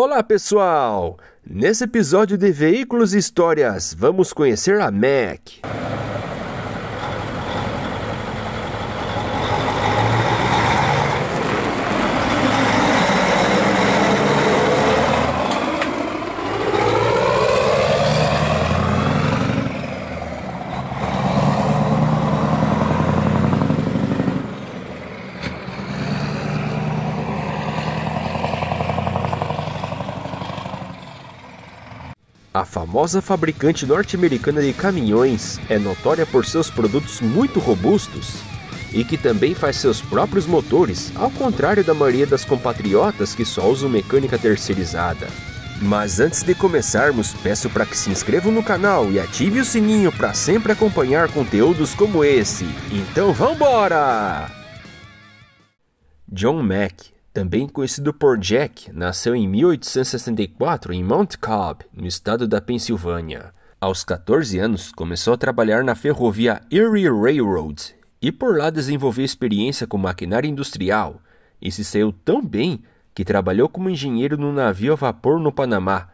Olá pessoal! Nesse episódio de Veículos e Histórias, vamos conhecer a Mac. famosa fabricante norte-americana de caminhões é notória por seus produtos muito robustos e que também faz seus próprios motores, ao contrário da maioria das compatriotas que só usam mecânica terceirizada. Mas antes de começarmos, peço para que se inscrevam no canal e ative o sininho para sempre acompanhar conteúdos como esse. Então vambora! John Mack também conhecido por Jack, nasceu em 1864 em Mount Cobb, no estado da Pensilvânia. Aos 14 anos, começou a trabalhar na ferrovia Erie Railroad e por lá desenvolveu experiência com maquinária industrial e se saiu tão bem que trabalhou como engenheiro no navio a vapor no Panamá.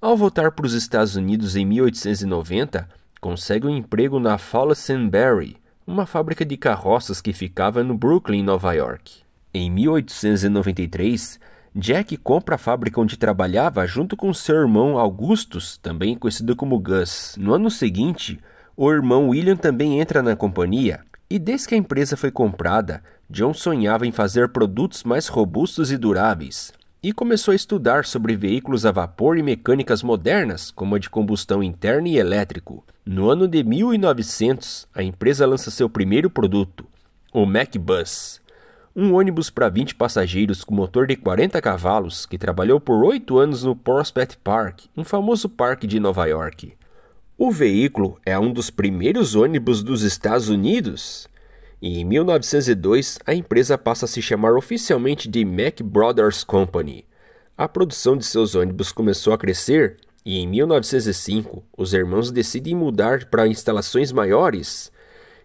Ao voltar para os Estados Unidos em 1890, consegue um emprego na Fowler Berry, uma fábrica de carroças que ficava no Brooklyn, Nova York. Em 1893, Jack compra a fábrica onde trabalhava junto com seu irmão Augustus, também conhecido como Gus. No ano seguinte, o irmão William também entra na companhia, e desde que a empresa foi comprada, John sonhava em fazer produtos mais robustos e duráveis, e começou a estudar sobre veículos a vapor e mecânicas modernas, como a de combustão interna e elétrico. No ano de 1900, a empresa lança seu primeiro produto, o MacBus um ônibus para 20 passageiros com motor de 40 cavalos que trabalhou por oito anos no Prospect Park, um famoso parque de Nova York. O veículo é um dos primeiros ônibus dos Estados Unidos. E em 1902, a empresa passa a se chamar oficialmente de Mac Brothers Company. A produção de seus ônibus começou a crescer e em 1905, os irmãos decidem mudar para instalações maiores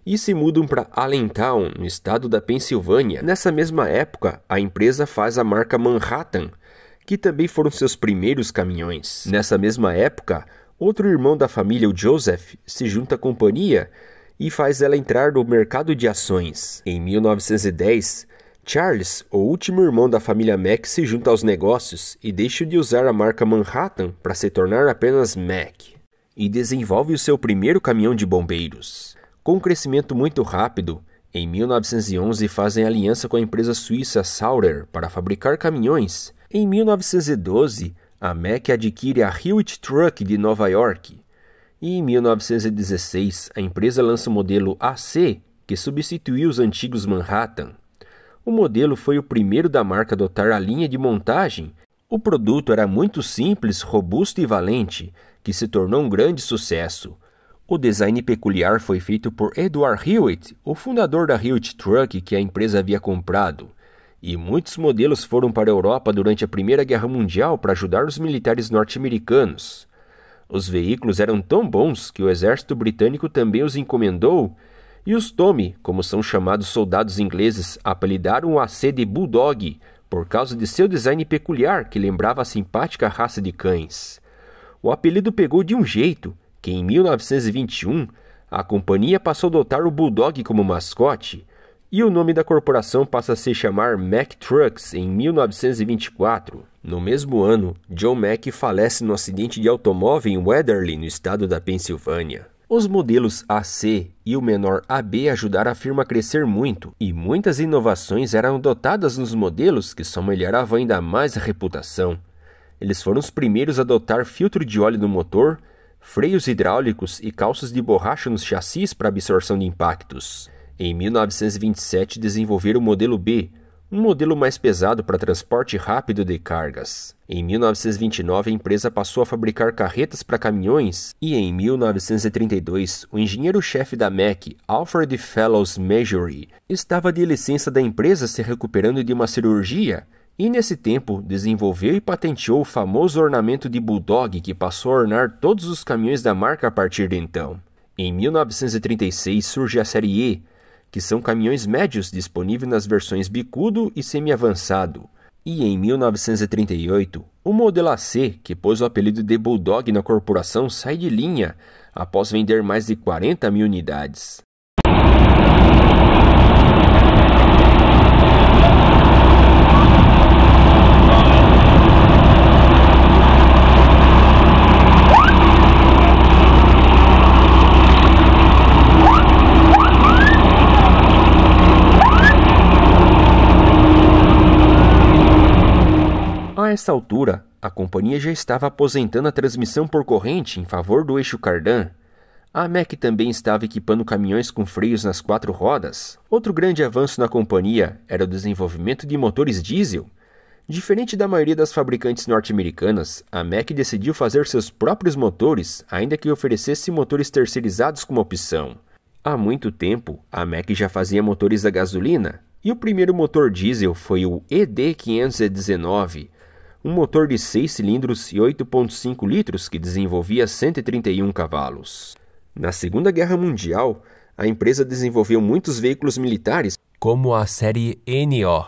e se mudam para Allentown, no estado da Pensilvânia. Nessa mesma época, a empresa faz a marca Manhattan, que também foram seus primeiros caminhões. Nessa mesma época, outro irmão da família, o Joseph, se junta à companhia e faz ela entrar no mercado de ações. Em 1910, Charles, o último irmão da família Mac, se junta aos negócios e deixa de usar a marca Manhattan para se tornar apenas Mac e desenvolve o seu primeiro caminhão de bombeiros. Com um crescimento muito rápido, em 1911 fazem aliança com a empresa suíça Saurer para fabricar caminhões. Em 1912, a Mack adquire a Hewitt Truck de Nova York. E em 1916, a empresa lança o modelo AC, que substituiu os antigos Manhattan. O modelo foi o primeiro da marca a adotar a linha de montagem. O produto era muito simples, robusto e valente, que se tornou um grande sucesso. O design peculiar foi feito por Edward Hewitt, o fundador da Hewitt Truck que a empresa havia comprado, e muitos modelos foram para a Europa durante a Primeira Guerra Mundial para ajudar os militares norte-americanos. Os veículos eram tão bons que o exército britânico também os encomendou, e os Tommy, como são chamados soldados ingleses, apelidaram o AC de Bulldog por causa de seu design peculiar que lembrava a simpática raça de cães. O apelido pegou de um jeito, que em 1921 a companhia passou a adotar o Bulldog como mascote e o nome da corporação passa a se chamar Mack Trucks em 1924. No mesmo ano, John Mack falece no acidente de automóvel em Weatherly, no estado da Pensilvânia. Os modelos AC e o menor AB ajudaram a firma a crescer muito, e muitas inovações eram adotadas nos modelos que só melhoravam ainda mais a reputação. Eles foram os primeiros a adotar filtro de óleo no motor freios hidráulicos e calças de borracha nos chassis para absorção de impactos. Em 1927, desenvolveram o modelo B, um modelo mais pesado para transporte rápido de cargas. Em 1929, a empresa passou a fabricar carretas para caminhões e, em 1932, o engenheiro-chefe da MEC, Alfred Fellows Measury, estava de licença da empresa se recuperando de uma cirurgia e nesse tempo desenvolveu e patenteou o famoso ornamento de bulldog que passou a ornar todos os caminhões da marca a partir de então. Em 1936 surge a série E, que são caminhões médios disponíveis nas versões bicudo e semi-avançado. E em 1938, o modelo AC, que pôs o apelido de Bulldog na corporação, sai de linha após vender mais de 40 mil unidades. A essa altura, a companhia já estava aposentando a transmissão por corrente em favor do eixo cardan. A MEC também estava equipando caminhões com freios nas quatro rodas. Outro grande avanço na companhia era o desenvolvimento de motores diesel. Diferente da maioria das fabricantes norte-americanas, a MEC decidiu fazer seus próprios motores, ainda que oferecesse motores terceirizados como opção. Há muito tempo, a MEC já fazia motores a gasolina, e o primeiro motor diesel foi o ED519, um motor de 6 cilindros e 8,5 litros que desenvolvia 131 cavalos. Na Segunda Guerra Mundial, a empresa desenvolveu muitos veículos militares, como a série NO,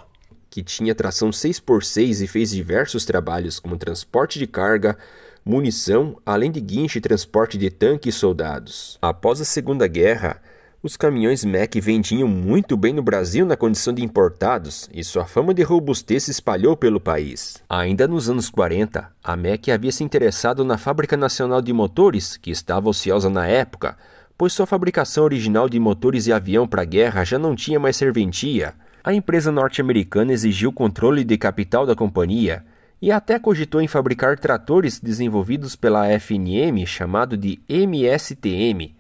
que tinha tração 6x6 e fez diversos trabalhos como transporte de carga, munição, além de guincho e transporte de tanque e soldados. Após a Segunda Guerra, os caminhões Mack vendiam muito bem no Brasil na condição de importados e sua fama de robustez se espalhou pelo país. Ainda nos anos 40, a Mack havia se interessado na Fábrica Nacional de Motores, que estava ociosa na época, pois sua fabricação original de motores e avião para guerra já não tinha mais serventia. A empresa norte-americana exigiu controle de capital da companhia e até cogitou em fabricar tratores desenvolvidos pela FNM chamado de MSTM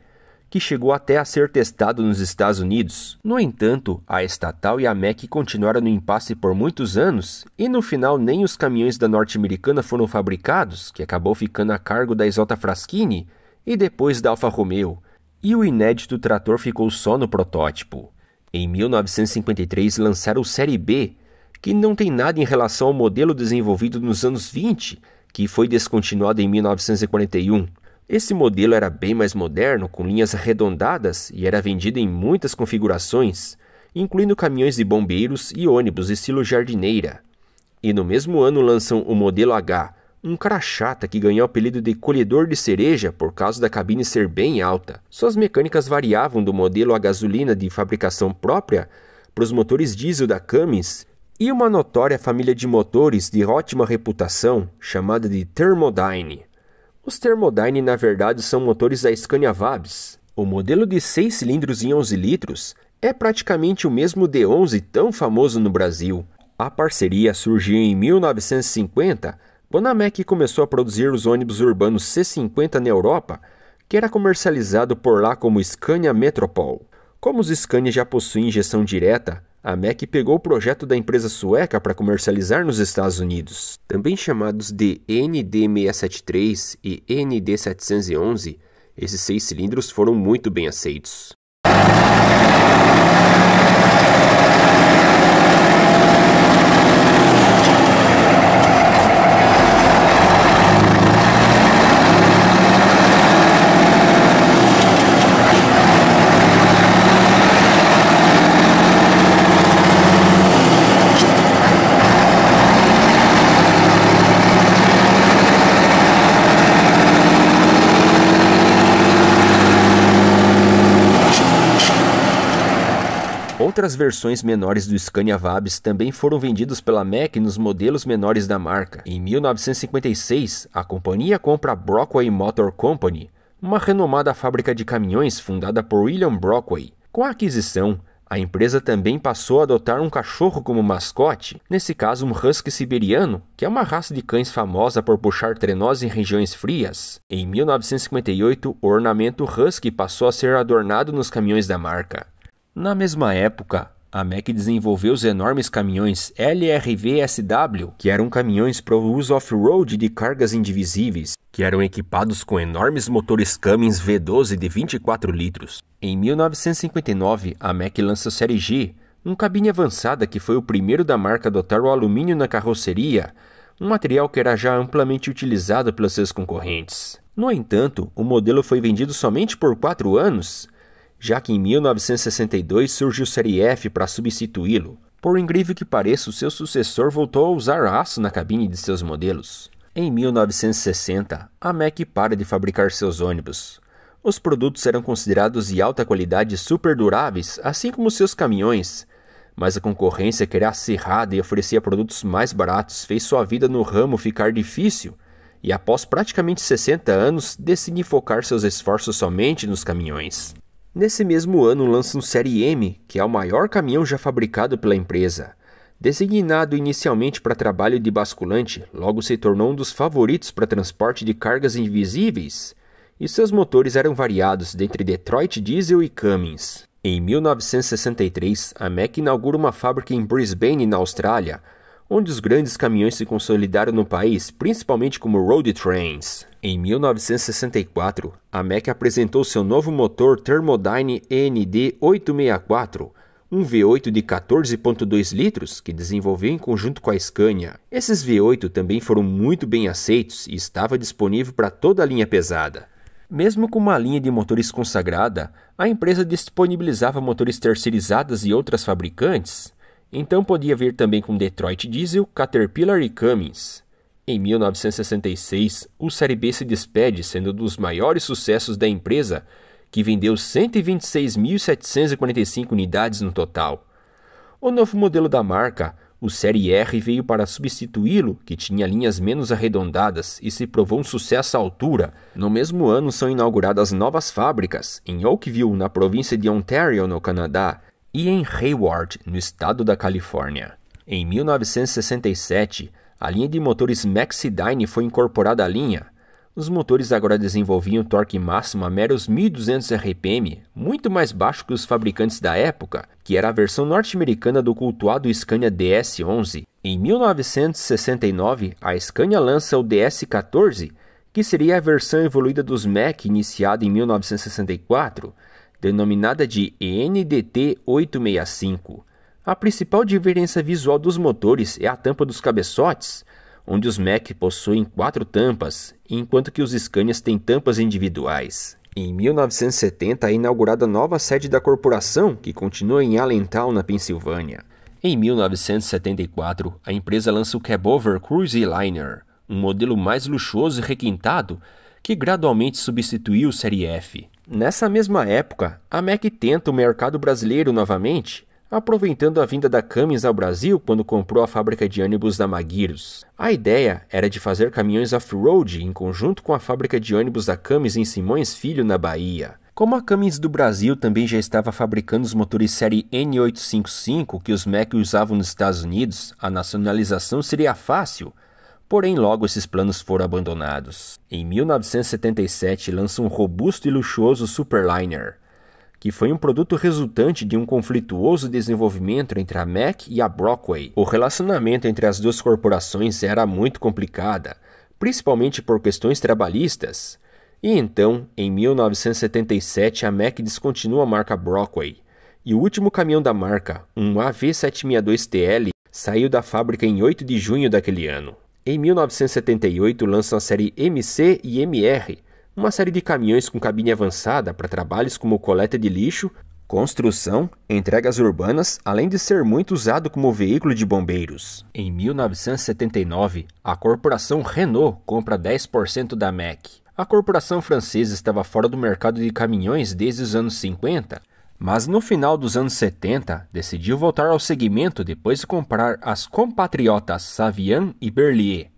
que chegou até a ser testado nos Estados Unidos. No entanto, a estatal e a MEC continuaram no impasse por muitos anos e no final nem os caminhões da norte-americana foram fabricados, que acabou ficando a cargo da Isolta Fraschini e depois da Alfa Romeo, e o inédito trator ficou só no protótipo. Em 1953 lançaram o Série B, que não tem nada em relação ao modelo desenvolvido nos anos 20, que foi descontinuado em 1941. Esse modelo era bem mais moderno, com linhas arredondadas e era vendido em muitas configurações, incluindo caminhões de bombeiros e ônibus estilo jardineira. E no mesmo ano lançam o modelo H, um crachata que ganhou o apelido de colhedor de cereja por causa da cabine ser bem alta. Suas mecânicas variavam do modelo a gasolina de fabricação própria para os motores diesel da Cummins e uma notória família de motores de ótima reputação chamada de Thermodyne. Os Thermodyne, na verdade, são motores da Scania Vabs. O modelo de 6 cilindros em 11 litros é praticamente o mesmo D11 tão famoso no Brasil. A parceria surgiu em 1950, quando a MEC começou a produzir os ônibus urbanos C50 na Europa, que era comercializado por lá como Scania Metropol. Como os Scania já possuem injeção direta, a Mac pegou o projeto da empresa sueca para comercializar nos Estados Unidos. Também chamados de ND673 e ND711, esses seis cilindros foram muito bem aceitos. Outras versões menores do Scania Vabis também foram vendidas pela Mack nos modelos menores da marca. Em 1956, a companhia compra a Brockway Motor Company, uma renomada fábrica de caminhões fundada por William Brockway. Com a aquisição, a empresa também passou a adotar um cachorro como mascote, nesse caso um husky siberiano, que é uma raça de cães famosa por puxar trenós em regiões frias. Em 1958, o ornamento husky passou a ser adornado nos caminhões da marca. Na mesma época, a Mack desenvolveu os enormes caminhões LRV-SW, que eram caminhões para o uso off-road de cargas indivisíveis, que eram equipados com enormes motores Cummins V12 de 24 litros. Em 1959, a Mack lança a Série G, um cabine avançada que foi o primeiro da marca a adotar o alumínio na carroceria, um material que era já amplamente utilizado pelos seus concorrentes. No entanto, o modelo foi vendido somente por quatro anos, já que em 1962 surge o Série F para substituí-lo. Por incrível que pareça, o seu sucessor voltou a usar aço na cabine de seus modelos. Em 1960, a Mack para de fabricar seus ônibus. Os produtos eram considerados de alta qualidade e super duráveis, assim como seus caminhões, mas a concorrência que era acirrada e oferecia produtos mais baratos fez sua vida no ramo ficar difícil, e após praticamente 60 anos, decide focar seus esforços somente nos caminhões. Nesse mesmo ano lança um Série M, que é o maior caminhão já fabricado pela empresa. Designado inicialmente para trabalho de basculante, logo se tornou um dos favoritos para transporte de cargas invisíveis, e seus motores eram variados dentre Detroit Diesel e Cummins. Em 1963, a Mack inaugura uma fábrica em Brisbane, na Austrália, onde os grandes caminhões se consolidaram no país, principalmente como road trains. Em 1964, a Mack apresentou seu novo motor Thermodyne END 864, um V8 de 14,2 litros que desenvolveu em conjunto com a Scania. Esses V8 também foram muito bem aceitos e estava disponível para toda a linha pesada. Mesmo com uma linha de motores consagrada, a empresa disponibilizava motores terceirizados e outras fabricantes, então podia vir também com Detroit Diesel, Caterpillar e Cummins. Em 1966, o Série B se despede sendo um dos maiores sucessos da empresa, que vendeu 126.745 unidades no total. O novo modelo da marca, o Série R, veio para substituí-lo, que tinha linhas menos arredondadas e se provou um sucesso à altura. No mesmo ano são inauguradas novas fábricas, em Oakville, na província de Ontario, no Canadá, e em Hayward, no estado da Califórnia. Em 1967, a linha de motores Maxidyne foi incorporada à linha. Os motores agora desenvolviam torque máximo a meros 1.200 RPM, muito mais baixo que os fabricantes da época, que era a versão norte-americana do cultuado Scania DS-11. Em 1969, a Scania lança o DS-14, que seria a versão evoluída dos Mac iniciada em 1964, denominada de NDT 865. A principal diferença visual dos motores é a tampa dos cabeçotes, onde os Mac possuem quatro tampas, enquanto que os Scanias têm tampas individuais. Em 1970 é inaugurada a nova sede da corporação, que continua em Allentown, na Pensilvânia. Em 1974, a empresa lança o Cabover Cruise Liner, um modelo mais luxuoso e requintado que gradualmente substituiu o Série F. Nessa mesma época, a Mac tenta o mercado brasileiro novamente, aproveitando a vinda da Cummins ao Brasil quando comprou a fábrica de ônibus da Maguiros. A ideia era de fazer caminhões off-road em conjunto com a fábrica de ônibus da Cummins em Simões Filho, na Bahia. Como a Cummins do Brasil também já estava fabricando os motores série N855 que os Mack usavam nos Estados Unidos, a nacionalização seria fácil. Porém, logo esses planos foram abandonados. Em 1977, lança um robusto e luxuoso Superliner, que foi um produto resultante de um conflituoso desenvolvimento entre a Mac e a Brockway. O relacionamento entre as duas corporações era muito complicado, principalmente por questões trabalhistas. E então, em 1977, a Mac descontinua a marca Brockway, e o último caminhão da marca, um AV762TL, saiu da fábrica em 8 de junho daquele ano. Em 1978, lançam a série MC e MR, uma série de caminhões com cabine avançada para trabalhos como coleta de lixo, construção, entregas urbanas, além de ser muito usado como veículo de bombeiros. Em 1979, a corporação Renault compra 10% da MEC. A corporação francesa estava fora do mercado de caminhões desde os anos 50, mas no final dos anos 70 decidiu voltar ao segmento depois de comprar as compatriotas Savian e Berlier.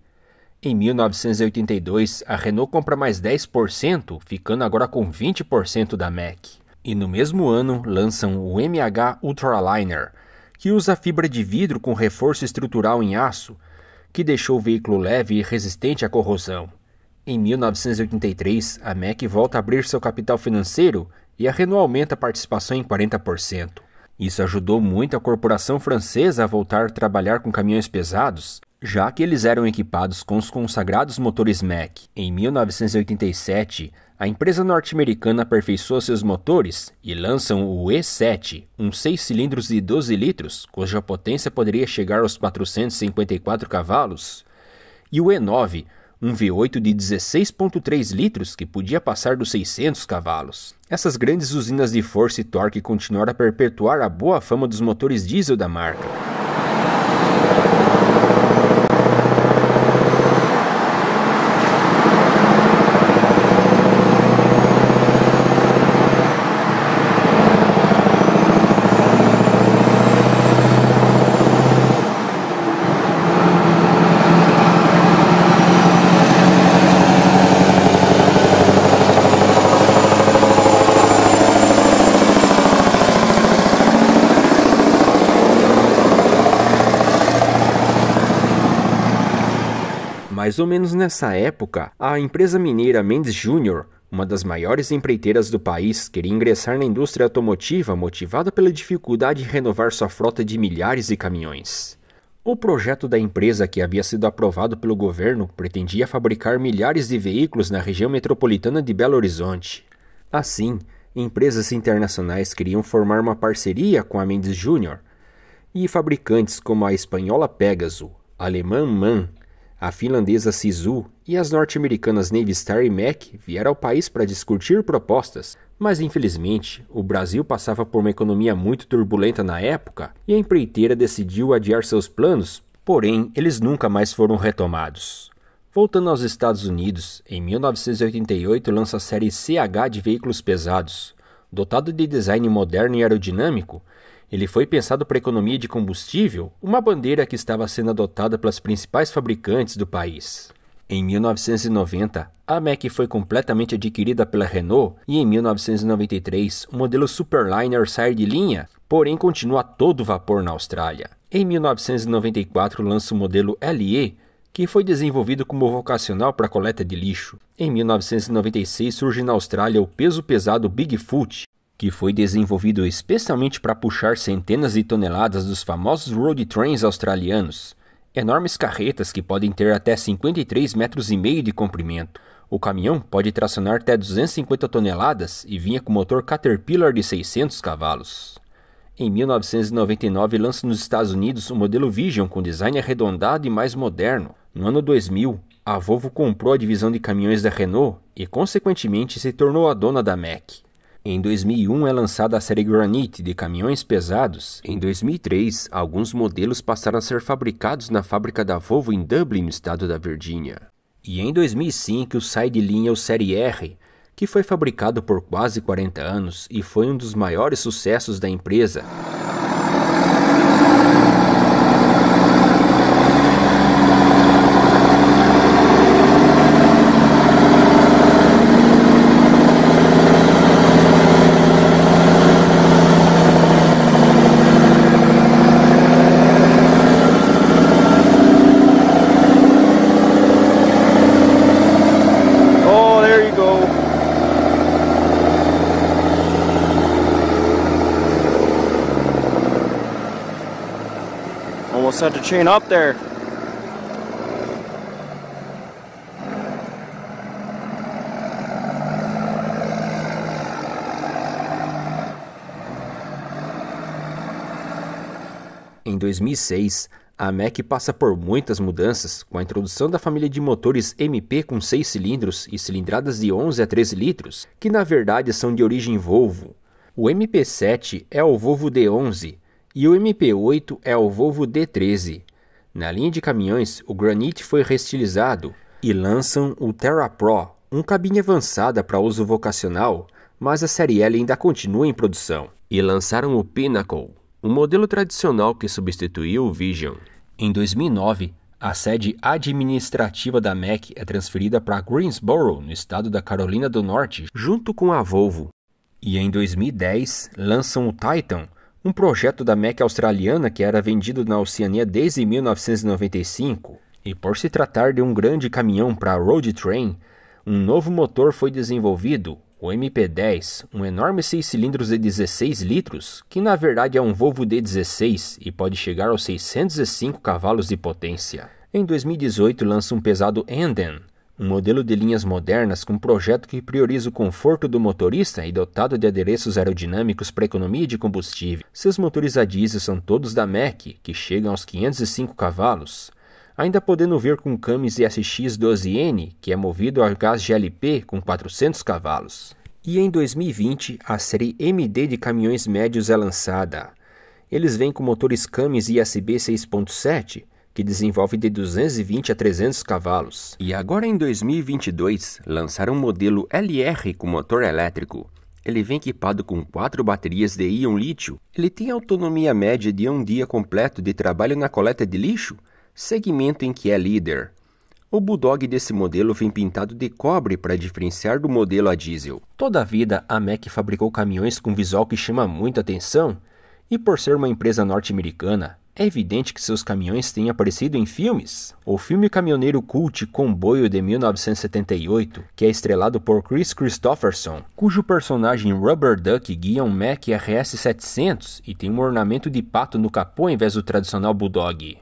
Em 1982, a Renault compra mais 10%, ficando agora com 20% da Mack. E no mesmo ano, lançam o MH Ultraliner, que usa fibra de vidro com reforço estrutural em aço, que deixou o veículo leve e resistente à corrosão. Em 1983, a MEC volta a abrir seu capital financeiro e a Renault aumenta a participação em 40%. Isso ajudou muito a corporação francesa a voltar a trabalhar com caminhões pesados já que eles eram equipados com os consagrados motores Mack em 1987, a empresa norte-americana aperfeiçoa seus motores e lançam o E7, um 6 cilindros de 12 litros, cuja potência poderia chegar aos 454 cavalos, e o E9, um V8 de 16,3 litros que podia passar dos 600 cavalos. Essas grandes usinas de força e torque continuaram a perpetuar a boa fama dos motores diesel da marca. Mais ou menos nessa época, a empresa mineira Mendes Júnior uma das maiores empreiteiras do país queria ingressar na indústria automotiva motivada pela dificuldade de renovar sua frota de milhares de caminhões. O projeto da empresa, que havia sido aprovado pelo governo, pretendia fabricar milhares de veículos na região metropolitana de Belo Horizonte. Assim, empresas internacionais queriam formar uma parceria com a Mendes Júnior e fabricantes como a espanhola Pegaso, alemã MAN a finlandesa Sisu e as norte-americanas Star e Mac vieram ao país para discutir propostas, mas infelizmente o Brasil passava por uma economia muito turbulenta na época e a empreiteira decidiu adiar seus planos, porém eles nunca mais foram retomados. Voltando aos Estados Unidos, em 1988 lança a série CH de veículos pesados. Dotado de design moderno e aerodinâmico, ele foi pensado para economia de combustível, uma bandeira que estava sendo adotada pelas principais fabricantes do país. Em 1990, a Mac foi completamente adquirida pela Renault e em 1993 o modelo Superliner sai de linha, porém continua todo vapor na Austrália. Em 1994 lança o modelo LE, que foi desenvolvido como vocacional para coleta de lixo. Em 1996 surge na Austrália o peso pesado Bigfoot, que foi desenvolvido especialmente para puxar centenas de toneladas dos famosos road trains australianos, enormes carretas que podem ter até 53 metros e meio de comprimento. O caminhão pode tracionar até 250 toneladas e vinha com motor Caterpillar de 600 cavalos. Em 1999 lança nos Estados Unidos o modelo Vision com design arredondado e mais moderno. No ano 2000, a Volvo comprou a divisão de caminhões da Renault e, consequentemente, se tornou a dona da Mack. Em 2001 é lançada a série Granite de caminhões pesados. Em 2003, alguns modelos passaram a ser fabricados na fábrica da Volvo em Dublin, no estado da Virgínia. E em 2005 o sai de linha é o Série R, que foi fabricado por quase 40 anos e foi um dos maiores sucessos da empresa. set the chain up there. Em 2006, a Mack passa por muitas mudanças, com a introdução da família de motores MP com 6 cilindros e cilindradas de 11 a 13 litros, que na verdade são de origem Volvo. O MP7 é o Volvo D11, e o MP8 é o Volvo D13. Na linha de caminhões, o Granite foi restilizado e lançam o Terra Pro, um cabine avançada para uso vocacional, mas a série L ainda continua em produção. E lançaram o Pinnacle, um modelo tradicional que substituiu o Vision. Em 2009, a sede administrativa da Mac é transferida para Greensboro, no estado da Carolina do Norte, junto com a Volvo. E em 2010, lançam o Titan, um projeto da Mac australiana que era vendido na Oceania desde 1995. E por se tratar de um grande caminhão para road train, um novo motor foi desenvolvido, o MP10, um enorme 6 cilindros de 16 litros, que na verdade é um Volvo D16 e pode chegar aos 605 cavalos de potência. Em 2018 lança um pesado Enden um modelo de linhas modernas com um projeto que prioriza o conforto do motorista e dotado de adereços aerodinâmicos para economia de combustível. Seus motores a diesel são todos da Mack, que chegam aos 505 cavalos, ainda podendo vir com camis SX12N, que é movido a gás GLP com 400 cavalos. E em 2020, a série MD de caminhões médios é lançada. Eles vêm com motores camis ISB 6.7, que desenvolve de 220 a 300 cavalos. E agora em 2022 lançaram um modelo LR com motor elétrico. Ele vem equipado com quatro baterias de íon-lítio. Ele tem autonomia média de um dia completo de trabalho na coleta de lixo, segmento em que é líder. O Bulldog desse modelo vem pintado de cobre para diferenciar do modelo a diesel. Toda a vida, a Mack fabricou caminhões com visual que chama muita atenção, e por ser uma empresa norte-americana, é evidente que seus caminhões têm aparecido em filmes. O filme caminhoneiro cult Comboio de 1978, que é estrelado por Chris Christopherson, cujo personagem Rubber Duck guia um Mac RS-700 e tem um ornamento de pato no capô em vez do tradicional Bulldog.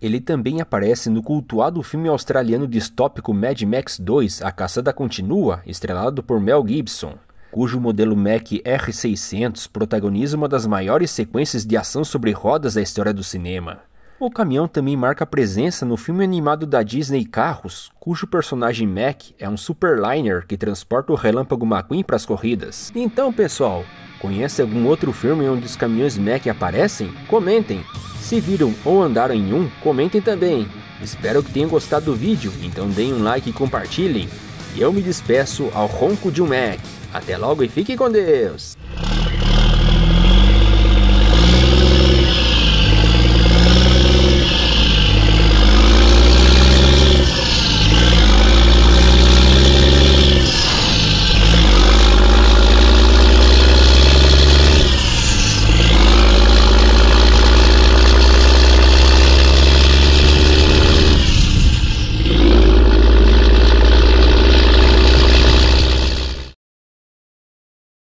Ele também aparece no cultuado filme australiano distópico Mad Max 2 A Caçada Continua, estrelado por Mel Gibson cujo modelo Mac R600 protagoniza uma das maiores sequências de ação sobre rodas da história do cinema. O caminhão também marca presença no filme animado da Disney Carros, cujo personagem Mac é um superliner que transporta o Relâmpago McQueen para as corridas. Então, pessoal, Conhece algum outro filme onde os caminhões Mac aparecem? Comentem! Se viram ou andaram em um, comentem também! Espero que tenham gostado do vídeo, então deem um like e compartilhem! E eu me despeço ao ronco de um Mac. Até logo e fique com Deus!